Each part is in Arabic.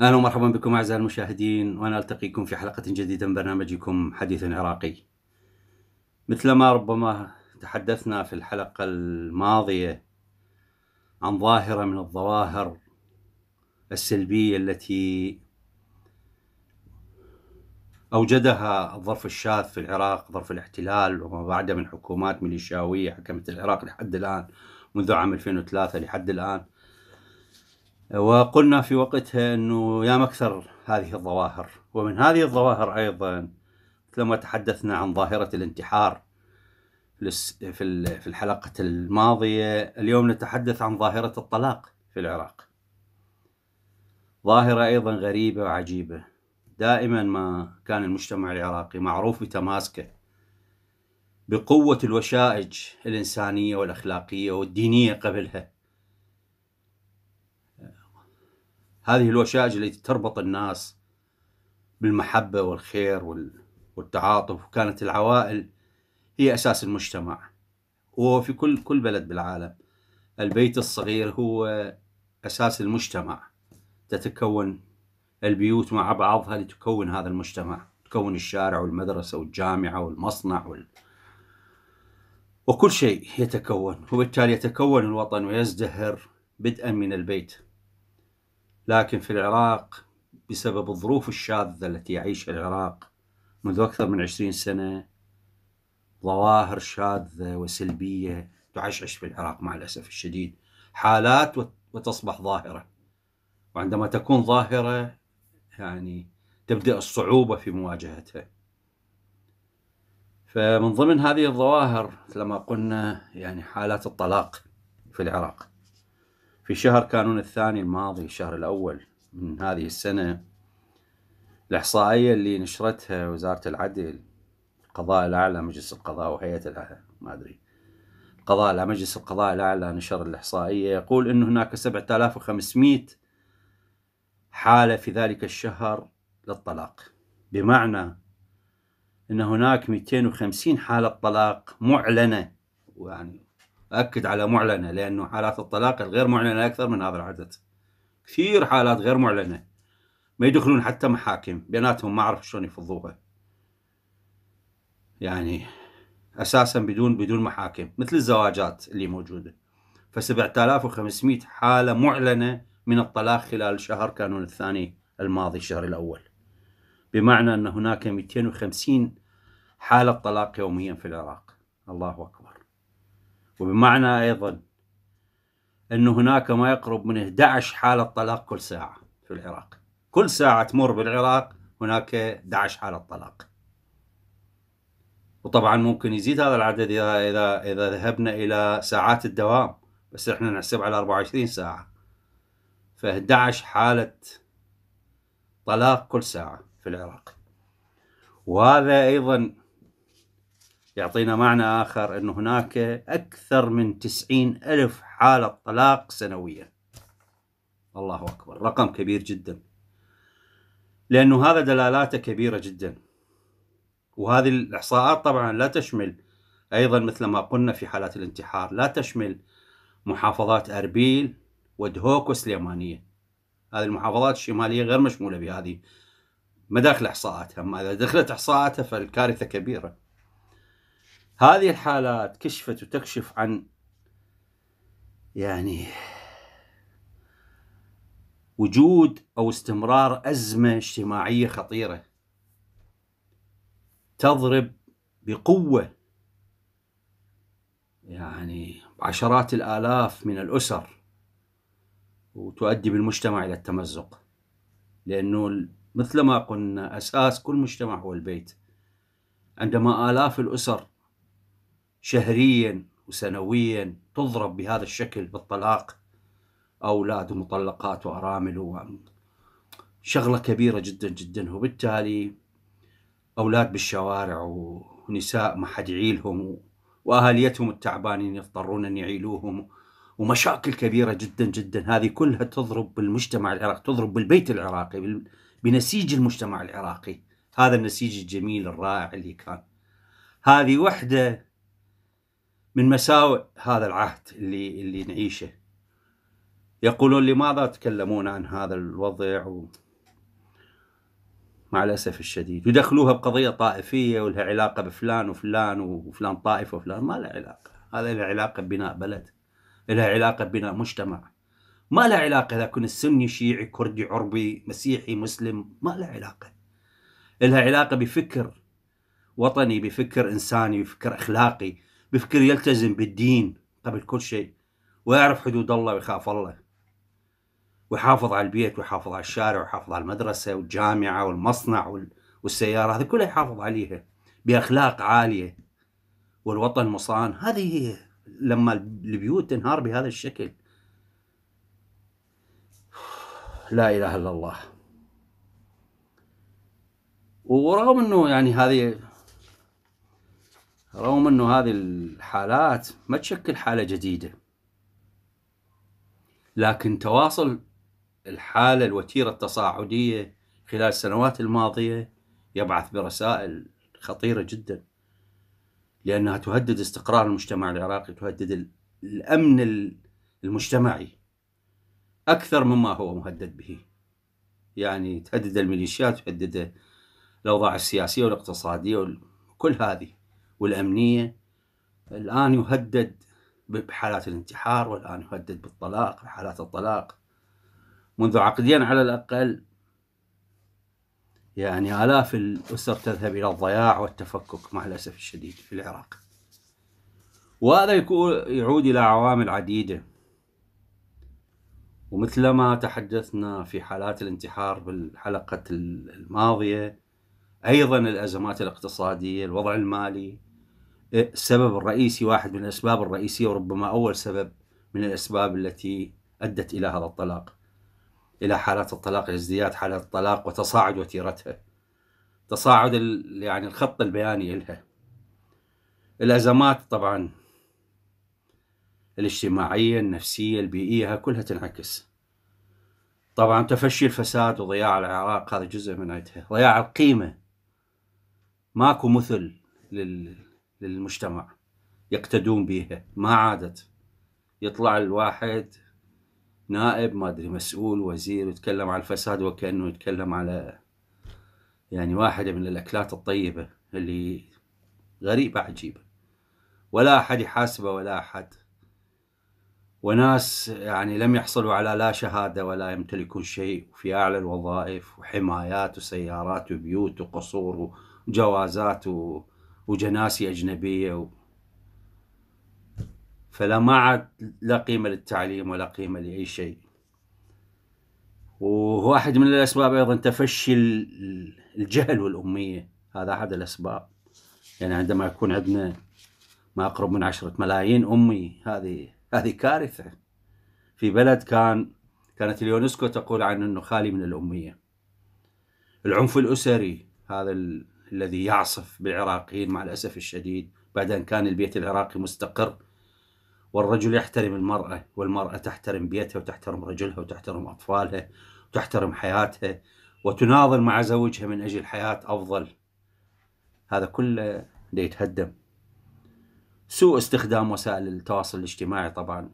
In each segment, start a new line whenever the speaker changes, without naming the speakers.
اهلا ومرحبا بكم اعزائي المشاهدين وانا التقيكم في حلقه جديده من برنامجكم حديث عراقي. مثلما ربما تحدثنا في الحلقه الماضيه عن ظاهره من الظواهر السلبيه التي أوجدها الظرف الشاذ في العراق ظرف الاحتلال وما بعده من حكومات ميليشياوية حكمت العراق لحد الآن منذ عام 2003 لحد الآن وقلنا في وقتها أنه يا مكثر هذه الظواهر ومن هذه الظواهر أيضا لما تحدثنا عن ظاهرة الانتحار في الحلقة الماضية اليوم نتحدث عن ظاهرة الطلاق في العراق ظاهرة أيضا غريبة وعجيبة دائما ما كان المجتمع العراقي معروف بتماسكه بقوة الوشائج الإنسانية والأخلاقية والدينية قبلها هذه الوشائج التي تربط الناس بالمحبة والخير والتعاطف وكانت العوائل هي أساس المجتمع وفي كل كل بلد بالعالم البيت الصغير هو أساس المجتمع تتكون البيوت مع بعضها لتكون هذا المجتمع تكون الشارع والمدرسة والجامعة والمصنع وال... وكل شيء يتكون وبالتالي يتكون الوطن ويزدهر بدءا من البيت لكن في العراق بسبب الظروف الشاذة التي يعيشها العراق منذ أكثر من عشرين سنة ظواهر شاذة وسلبية تعشعش في العراق مع الأسف الشديد حالات وتصبح ظاهرة وعندما تكون ظاهرة يعني تبدأ الصعوبة في مواجهتها فمن ضمن هذه الظواهر لما قلنا يعني حالات الطلاق في العراق في شهر كانون الثاني الماضي الشهر الأول من هذه السنة الإحصائية اللي نشرتها وزارة العدل القضاء الأعلى مجلس القضاء وهيئة الأعلى ما أدري القضاء الأعلى مجلس القضاء الأعلى نشر الإحصائية يقول أن هناك 7500 حالة في ذلك الشهر للطلاق بمعنى أن هناك 250 حالة طلاق معلنة يعني أكد على معلنة لأنه حالات الطلاق الغير معلنة أكثر من هذا العدد كثير حالات غير معلنة ما يدخلون حتى محاكم بيناتهم ما أعرف شلون يفضوها يعني أساسا بدون بدون محاكم مثل الزواجات اللي موجودة ف 7500 حالة معلنة من الطلاق خلال شهر كانون الثاني الماضي الشهر الأول بمعنى أن هناك 250 حالة طلاق يوميا في العراق الله أكبر وبمعنى أيضا أن هناك ما يقرب من 11 حالة طلاق كل ساعة في العراق كل ساعة تمر بالعراق هناك 11 حالة طلاق وطبعا ممكن يزيد هذا العدد إذا, إذا, إذا ذهبنا إلى ساعات الدوام بس إحنا نحسب على 24 ساعة ف11 حالة طلاق كل ساعة في العراق وهذا أيضا يعطينا معنى آخر أن هناك أكثر من تسعين ألف حالة طلاق سنويا الله أكبر رقم كبير جدا لأنه هذا دلالاته كبيرة جدا وهذه الإحصاءات طبعا لا تشمل أيضا مثل ما قلنا في حالات الانتحار لا تشمل محافظات أربيل ودهوك وسليمانية هذه المحافظات الشمالية غير مشمولة بهذه مداخل إحصاءاتها أما إذا دخلت إحصاءاتها فالكارثة كبيرة هذه الحالات كشفت وتكشف عن يعني وجود او استمرار ازمه اجتماعيه خطيره تضرب بقوه يعني عشرات الالاف من الاسر وتؤدي بالمجتمع الى التمزق لانه مثل ما قلنا اساس كل مجتمع هو البيت عندما الاف الاسر شهريا وسنويا تضرب بهذا الشكل بالطلاق أولاد ومطلقات وأرامل و... شغلة كبيرة جدا جدا وبالتالي أولاد بالشوارع ونساء ما حد يعيلهم وأهاليتهم التعبانين يضطرون أن يعيلوهم ومشاكل كبيرة جدا جدا هذه كلها تضرب بالمجتمع العراقي تضرب بالبيت العراقي بنسيج المجتمع العراقي هذا النسيج الجميل الرائع اللي كان هذه وحده من مساوئ هذا العهد اللي اللي نعيشه يقولون لماذا تكلمون عن هذا الوضع و... مع الاسف الشديد يدخلوها بقضيه طائفيه ولها علاقه بفلان وفلان وفلان طائفه وفلان ما لها علاقه هذا لها علاقه ببناء بلد لها علاقه ببناء مجتمع ما لها علاقه اذا كنت سني شيعي كردي عربي مسيحي مسلم ما لها علاقه لها علاقه بفكر وطني بفكر انساني بفكر اخلاقي بفكر يلتزم بالدين قبل طيب، كل شيء ويعرف حدود الله ويخاف الله ويحافظ على البيت ويحافظ على الشارع ويحافظ على المدرسة والجامعة والمصنع والسيارة هذه كلها يحافظ عليها بأخلاق عالية والوطن مصان هذه هي لما البيوت تنهار بهذا الشكل لا إله إلا الله ورغم أنه يعني هذه رغم أنه هذه الحالات ما تشكل حالة جديدة لكن تواصل الحالة الوتيرة التصاعدية خلال السنوات الماضية يبعث برسائل خطيرة جدا لأنها تهدد استقرار المجتمع العراقي تهدد الأمن المجتمعي أكثر مما هو مهدد به يعني تهدد الميليشيات تهدد الأوضاع السياسية والاقتصادية وكل هذه والأمنية الآن يهدد بحالات الانتحار والآن يهدد بالطلاق بحالات الطلاق منذ عقدين على الأقل يعني آلاف الأسر تذهب إلى الضياع والتفكك مع الأسف الشديد في العراق وهذا يعود إلى عوامل عديدة ومثلما تحدثنا في حالات الانتحار بالحلقة الماضية أيضا الأزمات الاقتصادية الوضع المالي السبب الرئيسي واحد من الأسباب الرئيسية وربما أول سبب من الأسباب التي أدت إلى هذا الطلاق إلى حالات الطلاق ازدياد حالات الطلاق وتصاعد وتيرتها تصاعد يعني الخط البياني لها الأزمات طبعا الاجتماعية النفسية البيئية كلها تنعكس طبعا تفشي الفساد وضياع العراق هذا جزء من عدها ضياع القيمة ماكو مثل لل للمجتمع يقتدون بها ما عادت يطلع الواحد نائب ما ادري مسؤول وزير يتكلم على الفساد وكانه يتكلم على يعني واحده من الاكلات الطيبه اللي غريبه عجيبه ولا احد يحاسبه ولا احد وناس يعني لم يحصلوا على لا شهاده ولا يمتلكون شيء وفي اعلى الوظائف وحمايات وسيارات وبيوت وقصور وجوازات و... وجناسي أجنبية و... فلا ما عاد لا قيمة للتعليم ولا قيمة لأي شيء وواحد من الأسباب أيضا تفشي الجهل والأمية هذا أحد الأسباب يعني عندما يكون عندنا ما أقرب من عشرة ملايين أمي هذه هذه كارثة في بلد كان كانت اليونسكو تقول عنه أنه خالي من الأمية العنف الأسري هذا ال... الذي يعصف بالعراقيين مع الأسف الشديد بعد أن كان البيت العراقي مستقر والرجل يحترم المرأة والمرأة تحترم بيتها وتحترم رجلها وتحترم أطفالها وتحترم حياتها وتناضل مع زوجها من أجل حياة أفضل هذا كله يتهدم سوء استخدام وسائل التواصل الاجتماعي طبعا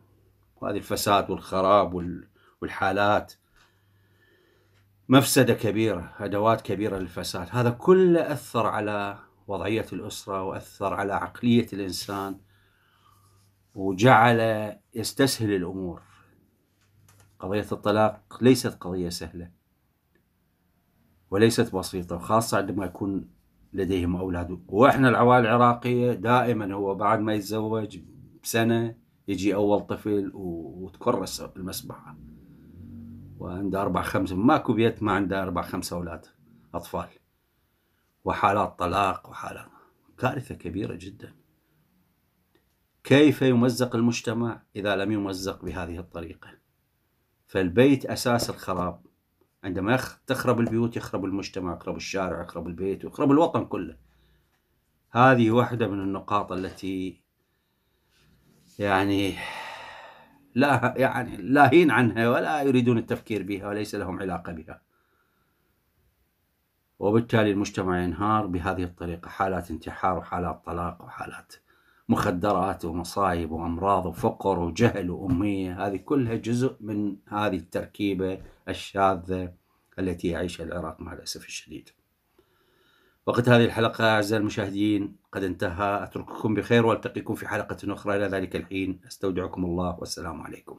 وهذه الفساد والخراب والحالات مفسدة كبيرة أدوات كبيرة للفساد هذا كله أثر على وضعية الأسرة وأثر على عقلية الإنسان وجعل يستسهل الأمور قضية الطلاق ليست قضية سهلة وليست بسيطة خاصة عندما يكون لديهم أولاد وإحنا العوائل العراقية دائما هو بعد ما يتزوج بسنة يجي أول طفل وتكرس المسبحة وعنده أربع خمسة ماكو بيت ما عنده أربع خمسة أولاد أطفال وحالات طلاق وحالات كارثة كبيرة جدا كيف يمزق المجتمع إذا لم يمزق بهذه الطريقة فالبيت أساس الخراب عندما تخرب البيوت يخرب المجتمع يخرب الشارع يخرب البيت ويخرب الوطن كله هذه واحدة من النقاط التي يعني لا يعني لاهين عنها ولا يريدون التفكير بها وليس لهم علاقة بها وبالتالي المجتمع ينهار بهذه الطريقة حالات انتحار وحالات طلاق وحالات مخدرات ومصايب وأمراض وفقر وجهل وأمية هذه كلها جزء من هذه التركيبة الشاذة التي يعيشها العراق مع الأسف الشديد وقت هذه الحلقة أعزائي المشاهدين قد انتهى أترككم بخير وألتقيكم في حلقة أخرى إلى ذلك الحين أستودعكم الله والسلام عليكم